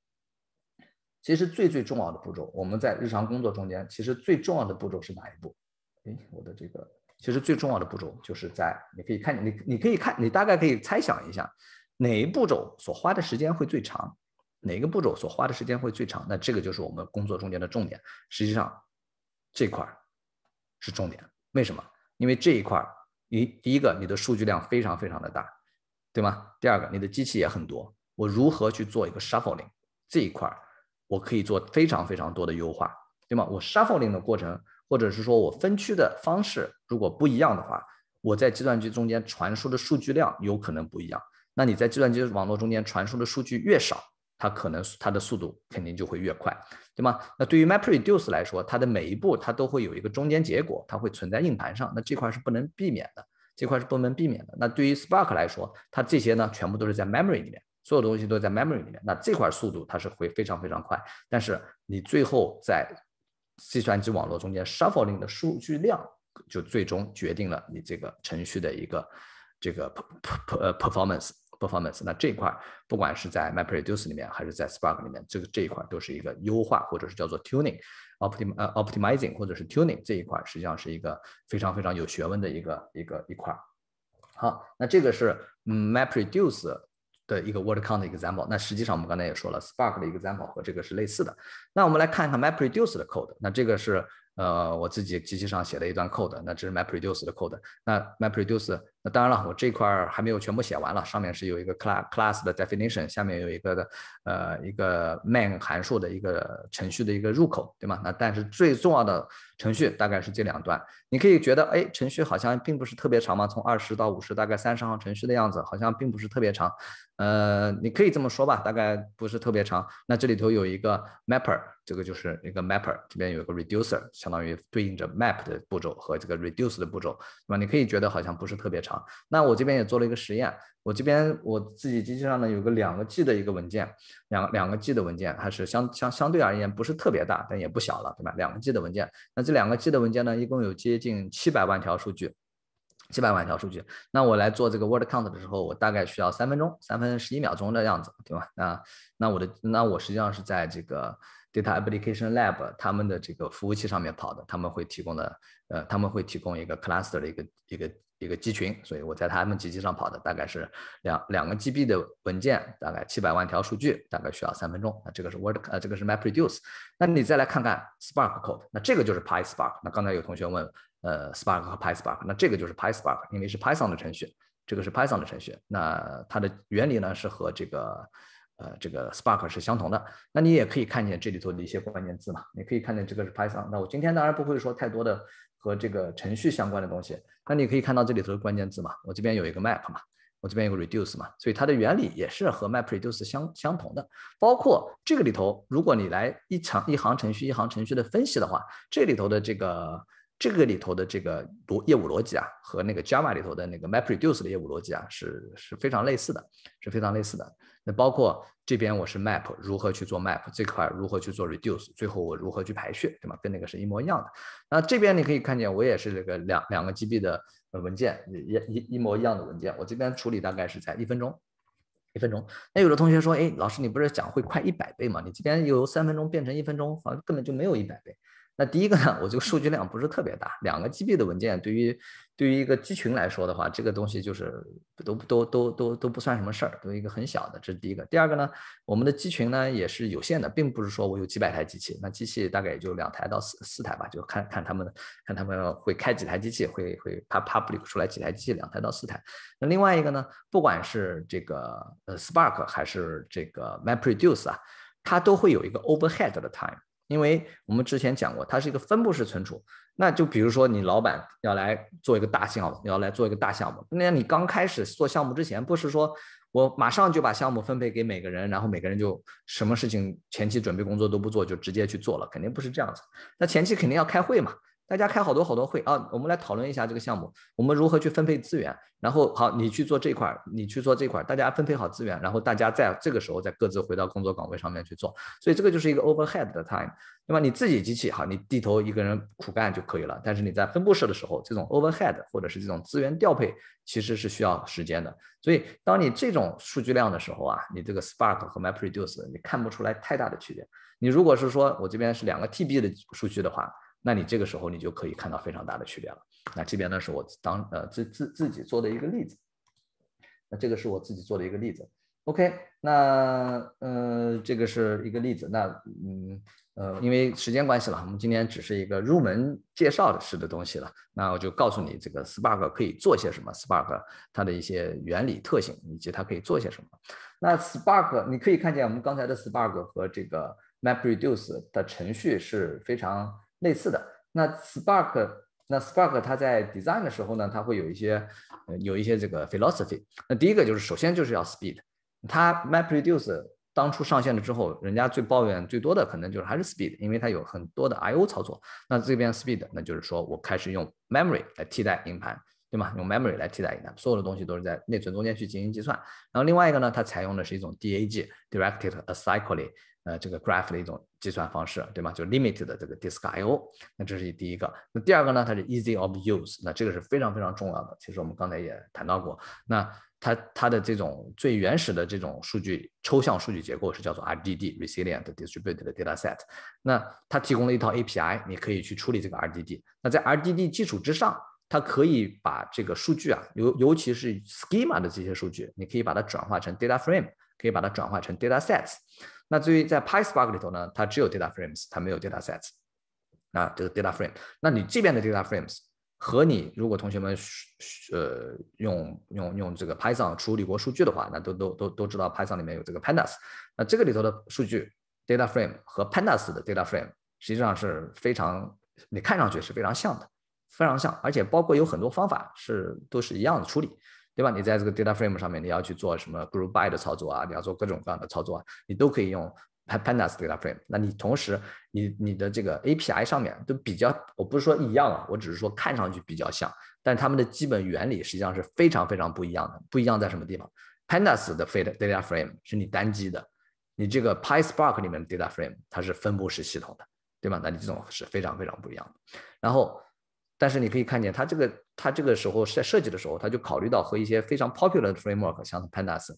其实最最重要的步骤，我们在日常工作中间，其实最重要的步骤是哪一步？哎，我的这个其实最重要的步骤就是在，你可以看你，你可以看，你大概可以猜想一下，哪一步骤所花的时间会最长，哪个步骤所花的时间会最长？那这个就是我们工作中间的重点。实际上，这块儿是重点。为什么？因为这一块儿，一第一个，你的数据量非常非常的大，对吗？第二个，你的机器也很多，我如何去做一个 shuffling？这一块儿。我可以做非常非常多的优化，对吗？我 s h u f f l g 的过程，或者是说我分区的方式如果不一样的话，我在计算机中间传输的数据量有可能不一样。那你在计算机网络中间传输的数据越少，它可能它的速度肯定就会越快，对吗？那对于 MapReduce 来说，它的每一步它都会有一个中间结果，它会存在硬盘上，那这块是不能避免的，这块是不能避免的。那对于 Spark 来说，它这些呢全部都是在 memory 里面。所有东西都在 memory 里面，那这块速度它是会非常非常快。但是你最后在计算机网络中间 shuffling 的数据量，就最终决定了你这个程序的一个这个 per per 呃 performance performance。那这一块不管是在 MapReduce 里面还是在 Spark 里面，这个这一块都是一个优化，或者是叫做 tuning optim 呃 optimizing，或者是 tuning 这一块，实际上是一个非常非常有学问的一个一个一块。好，那这个是嗯 MapReduce。一个 word count example，那实际上我们刚才也说了，Spark 的 example 和这个是类似的。那我们来看一看 my produce 的 code，那这个是呃我自己机器上写的一段 code，那这是 my produce 的 code，那 my produce。那当然了，我这块儿还没有全部写完了。上面是有一个 class class 的 definition，下面有一个的呃一个 main 函数的一个程序的一个入口，对吗？那但是最重要的程序大概是这两段。你可以觉得，哎，程序好像并不是特别长嘛，从二十到五十，大概三十行程序的样子，好像并不是特别长。呃，你可以这么说吧，大概不是特别长。那这里头有一个 mapper，这个就是一个 mapper，这边有一个 reducer，相当于对应着 map 的步骤和这个 reduce 的步骤。那么你可以觉得好像不是特别长。那我这边也做了一个实验，我这边我自己机器上呢有个两个 G 的一个文件，两两个 G 的文件还是相相相对而言不是特别大，但也不小了，对吧？两个 G 的文件，那这两个 G 的文件呢，一共有接近七百万条数据，七百万条数据。那我来做这个 word count 的时候，我大概需要三分钟，三分十一秒钟的样子，对吧？那那我的那我实际上是在这个 data application lab 他们的这个服务器上面跑的，他们会提供的，呃他们会提供一个 cluster 的一个一个。一个集群，所以我在他们集器上跑的大概是两两个 GB 的文件，大概七百万条数据，大概需要三分钟。那这个是 Word，呃，这个是 MapReduce。那你再来看看 Spark code，那这个就是 PySpark。那刚才有同学问，呃，Spark 和 PySpark，那这个就是 PySpark，因为是 Python 的程序，这个是 Python 的程序。那它的原理呢是和这个，呃，这个 Spark 是相同的。那你也可以看见这里头的一些关键字嘛，你可以看见这个是 Python。那我今天当然不会说太多的。和这个程序相关的东西，那你可以看到这里头的关键字嘛？我这边有一个 map 嘛，我这边有个 reduce 嘛，所以它的原理也是和 map reduce 相相同的。包括这个里头，如果你来一层一行程序一行程序的分析的话，这里头的这个这个里头的这个逻业务逻辑啊，和那个 Java 里头的那个 map reduce 的业务逻辑啊，是是非常类似的，是非常类似的。那包括这边我是 map，如何去做 map 这块，如何去做 reduce，最后我如何去排序，对吗？跟那个是一模一样的。那这边你可以看见，我也是这个两两个 G B 的文件，也一一模一样的文件。我这边处理大概是在一分钟，一分钟。那有的同学说，哎，老师你不是讲会快一百倍吗？你这边由三分钟变成一分钟，好像根本就没有一百倍。那第一个呢，我这个数据量不是特别大，两个 G B 的文件，对于对于一个机群来说的话，这个东西就是都都都都都不算什么事儿，都一个很小的，这是第一个。第二个呢，我们的机群呢也是有限的，并不是说我有几百台机器，那机器大概也就两台到四四台吧，就看看他们看他们会开几台机器，会会 p p u b l i c 出来几台机器，两台到四台。那另外一个呢，不管是这个呃 Spark 还是这个 MapReduce 啊，它都会有一个 overhead 的 time。因为我们之前讲过，它是一个分布式存储，那就比如说你老板要来做一个大项目，要来做一个大项目，那你刚开始做项目之前，不是说我马上就把项目分配给每个人，然后每个人就什么事情前期准备工作都不做，就直接去做了，肯定不是这样子。那前期肯定要开会嘛。大家开好多好多会啊！我们来讨论一下这个项目，我们如何去分配资源？然后好，你去做这块儿，你去做这块儿，大家分配好资源，然后大家在这个时候再各自回到工作岗位上面去做。所以这个就是一个 overhead 的 time，那么你自己机器好，你低头一个人苦干就可以了。但是你在分布式的时候，这种 overhead 或者是这种资源调配其实是需要时间的。所以当你这种数据量的时候啊，你这个 Spark 和 MapReduce 你看不出来太大的区别。你如果是说我这边是两个 TB 的数据的话。那你这个时候你就可以看到非常大的区别了。那这边呢是我当呃自自自己做的一个例子，那这个是我自己做的一个例子。OK，那嗯这个是一个例子。那嗯呃因为时间关系了，我们今天只是一个入门介绍的式的东西了。那我就告诉你这个 Spark 可以做些什么，Spark 它的一些原理特性以及它可以做些什么。那 Spark 你可以看见我们刚才的 Spark 和这个 MapReduce 的程序是非常。类似的，那 Spark，那 Spark 它在 design 的时候呢，它会有一些，呃，有一些这个 philosophy。那第一个就是，首先就是要 speed。它 Map Reduce 当初上线了之后，人家最抱怨最多的可能就是还是 speed，因为它有很多的 I/O 操作。那这边 speed，那就是说我开始用 memory 来替代硬盘，对吗？用 memory 来替代硬盘，所有的东西都是在内存中间去进行计算。然后另外一个呢，它采用的是一种 DAG（Directed Acyclic）。呃，这个 graph 的一种计算方式，对吗？就 limited 的这个 disk I/O，那这是第一个。那第二个呢？它是 easy of use，那这个是非常非常重要的。其实我们刚才也谈到过。那它它的这种最原始的这种数据抽象数据结构是叫做 RDD（Resilient Distributed Dataset）。那它提供了一套 API，你可以去处理这个 RDD。那在 RDD 基础之上，它可以把这个数据啊，尤尤其是 schema 的这些数据，你可以把它转化成 data frame。可以把它转化成 data sets。那至于在 PySpark 里头呢，它只有 data frames，它没有 data sets。啊，这是 data frame。那你这边的 data frames 和你如果同学们呃用用用这个 Python 处理过数据的话，那都都都都知道 Python 里面有这个 Pandas。那这个里头的数据 data frame 和 Pandas 的 data frame 实际上是非常你看上去是非常像的，非常像，而且包括有很多方法是都是一样的处理。对吧？你在这个 DataFrame 上面，你要去做什么 group by 的操作啊？你要做各种各样的操作，啊，你都可以用 Pandas DataFrame。那你同时，你你的这个 API 上面都比较，我不是说一样啊，我只是说看上去比较像，但它们的基本原理实际上是非常非常不一样的。不一样在什么地方？Pandas 的的 DataFrame 是你单机的，你这个 Py Spark 里面的 DataFrame 它是分布式系统的，对吧？那你这种是非常非常不一样的。然后。但是你可以看见，它这个它这个时候在设计的时候，它就考虑到和一些非常 popular 的 framework，像 pandas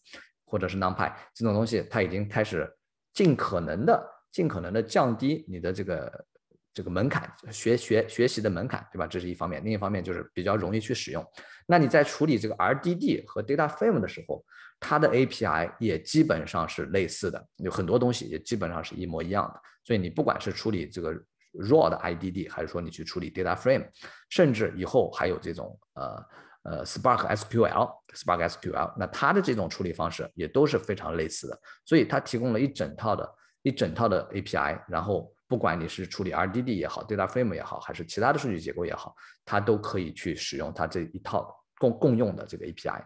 或者是 numpy 这种东西，它已经开始尽可能的、尽可能的降低你的这个这个门槛，学学学习的门槛，对吧？这是一方面。另一方面就是比较容易去使用。那你在处理这个 RDD 和 data frame 的时候，它的 API 也基本上是类似的，有很多东西也基本上是一模一样的。所以你不管是处理这个。Raw 的 i d d 还是说你去处理 DataFrame，甚至以后还有这种呃呃 Spark SQL、Spark SQL，那它的这种处理方式也都是非常类似的。所以它提供了一整套的一整套的 API，然后不管你是处理 RDD 也好、DataFrame 也好，还是其他的数据结构也好，它都可以去使用它这一套共共用的这个 API，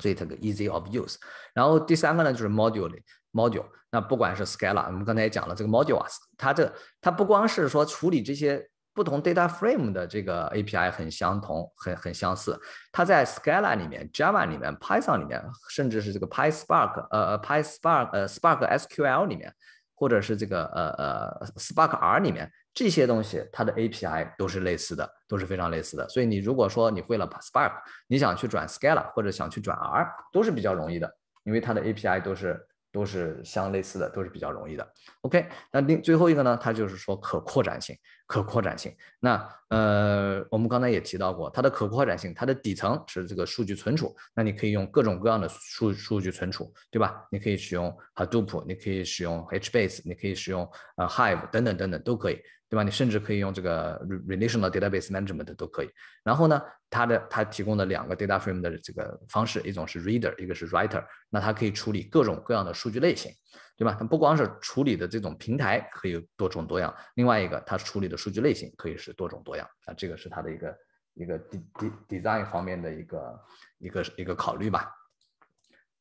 所以它个 Easy of Use。然后第三个呢就是 Modular。module，那不管是 Scala，我们刚才也讲了这个 module 啊，它这它不光是说处理这些不同 DataFrame 的这个 API 很相同，很很相似，它在 Scala 里面、Java 里面、Python 里面，甚至是这个 PySpark，呃 PySpark，呃 Spark SQL 里面，或者是这个呃呃 Spark R 里面，这些东西它的 API 都是类似的，都是非常类似的。所以你如果说你会了 s p a r k 你想去转 Scala 或者想去转 R，都是比较容易的，因为它的 API 都是。都是相类似的，都是比较容易的。OK，那另最后一个呢？它就是说可扩展性。可扩展性，那呃，我们刚才也提到过，它的可扩展性，它的底层是这个数据存储，那你可以用各种各样的数数据存储，对吧？你可以使用 Hadoop，你可以使用 HBase，你可以使用呃 Hive 等等等等都可以，对吧？你甚至可以用这个 Relational Database Management 都可以。然后呢，它的它提供的两个 DataFrame 的这个方式，一种是 Reader，一个是 Writer，那它可以处理各种各样的数据类型。对吧？它不光是处理的这种平台可以多种多样，另外一个它处理的数据类型可以是多种多样啊，这个是它的一个一个 des design 方面的一个一个一个考虑吧。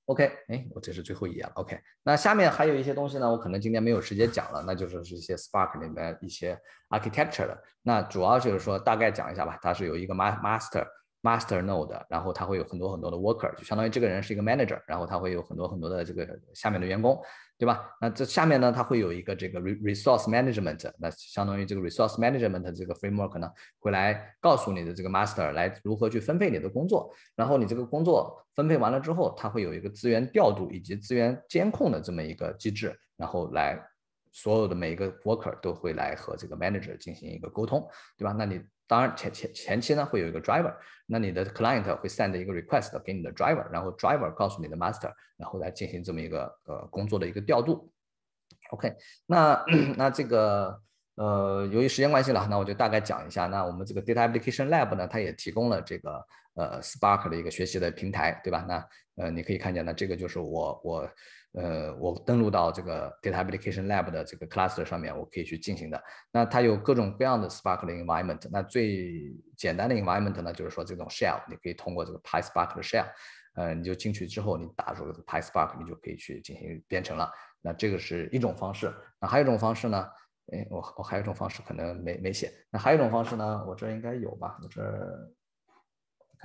OK，哎，我这是最后一页。OK，那下面还有一些东西呢，我可能今天没有时间讲了，那就是一些 Spark 里面一些 architecture 的。那主要就是说大概讲一下吧，它是有一个 m master master node，然后它会有很多很多的 worker，就相当于这个人是一个 manager，然后他会有很多很多的这个下面的员工。对吧？那这下面呢，它会有一个这个 resource management，那相当于这个 resource management 这个 framework 呢，会来告诉你的这个 master 来如何去分配你的工作，然后你这个工作分配完了之后，它会有一个资源调度以及资源监控的这么一个机制，然后来。所有的每一个 worker 都会来和这个 manager 进行一个沟通，对吧？那你当然前前前期呢会有一个 driver，那你的 client 会 send 一个 request 给你的 driver，然后 driver 告诉你的 master，然后来进行这么一个呃工作的一个调度。OK，那 那这个呃由于时间关系了，那我就大概讲一下。那我们这个 data application lab 呢，它也提供了这个呃 Spark 的一个学习的平台，对吧？那呃你可以看见呢，这个就是我我。呃，我登录到这个 Data Application Lab 的这个 cluster 上面，我可以去进行的。那它有各种各样的 Spark 的 environment。那最简单的 environment 呢，就是说这种 shell，你可以通过这个 Py Spark 的 shell，呃，你就进去之后，你打出 Py Spark，你就可以去进行编程了。那这个是一种方式。那还有一种方式呢，哎，我我还有一种方式可能没没写。那还有一种方式呢，我这应该有吧？我这。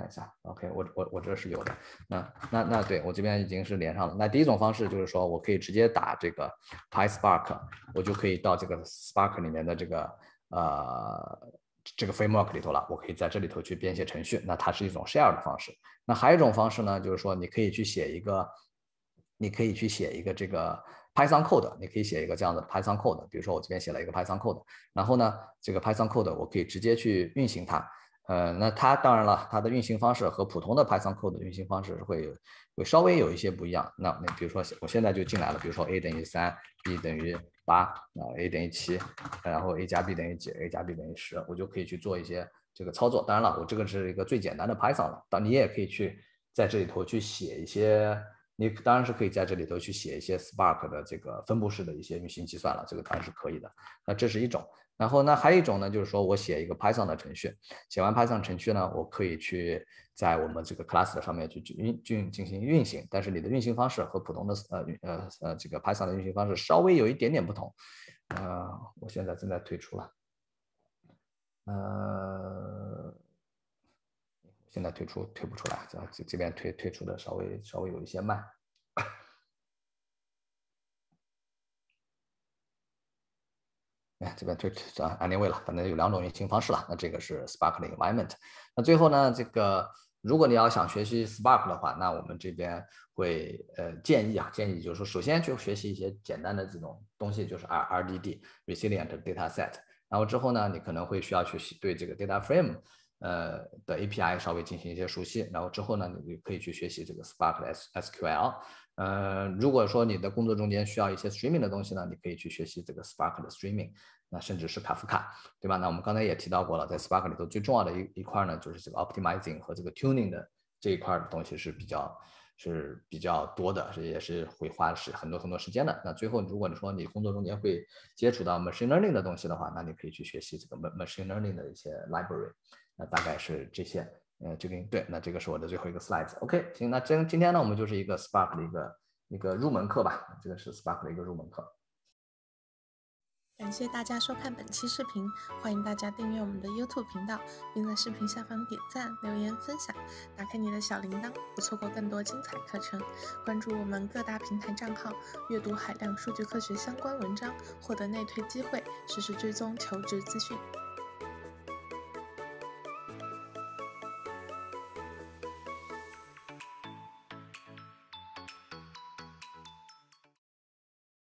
看一下，OK，我我我这是有的，那那那对我这边已经是连上了。那第一种方式就是说我可以直接打这个 PySpark，我就可以到这个 Spark 里面的这个呃这个 Framework 里头了，我可以在这里头去编写程序。那它是一种 s h a r e 的方式。那还有一种方式呢，就是说你可以去写一个，你可以去写一个这个 Python code，你可以写一个这样的 Python code。比如说我这边写了一个 Python code，然后呢，这个 Python code 我可以直接去运行它。呃，那它当然了，它的运行方式和普通的 Python code 的运行方式是会会稍微有一些不一样。那那比如说，我现在就进来了，比如说 a 等于三，b 等于八，啊 a 等于七，然后 a 加 b 等于几？a 加 b 等于十，我就可以去做一些这个操作。当然了，我这个是一个最简单的 Python，了，但你也可以去在这里头去写一些，你当然是可以在这里头去写一些 Spark 的这个分布式的一些运行计算了，这个当然是可以的。那这是一种。然后，呢，还有一种呢，就是说我写一个 Python 的程序，写完 Python 程序呢，我可以去在我们这个 class 上面去运运进行运行，但是你的运行方式和普通的呃呃呃这个 Python 的运行方式稍微有一点点不同。呃，我现在正在退出了，呃，现在退出退不出来，这这这边退退出的稍微稍微有一些慢。这边就啊，anyway 了，反正有两种运行方式了。那这个是 Spark 的 environment。那最后呢，这个如果你要想学习 Spark 的话，那我们这边会呃建议啊，建议就是说，首先去学习一些简单的这种东西，就是 RDD r resilient dataset。然后之后呢，你可能会需要学习对这个 DataFrame 呃的 API 稍微进行一些熟悉。然后之后呢，你就可以去学习这个 Spark 的 SQL。呃，如果说你的工作中间需要一些 streaming 的东西呢，你可以去学习这个 Spark 的 streaming。那甚至是卡夫卡，对吧？那我们刚才也提到过了，在 Spark 里头最重要的一一块呢，就是这个 optimizing 和这个 tuning 的这一块的东西是比较是比较多的，这也是会花是很多很多时间的。那最后，如果你说你工作中间会接触到 machine learning 的东西的话，那你可以去学习这个 machine learning 的一些 library。那大概是这些，嗯，这跟对，那这个是我的最后一个 slide。s OK，行，那今今天呢，我们就是一个 Spark 的一个一个入门课吧，这个是 Spark 的一个入门课。感谢大家收看本期视频，欢迎大家订阅我们的 YouTube 频道，并在视频下方点赞、留言、分享，打开你的小铃铛，不错过更多精彩课程。关注我们各大平台账号，阅读海量数据科学相关文章，获得内推机会，实时追踪求职资讯。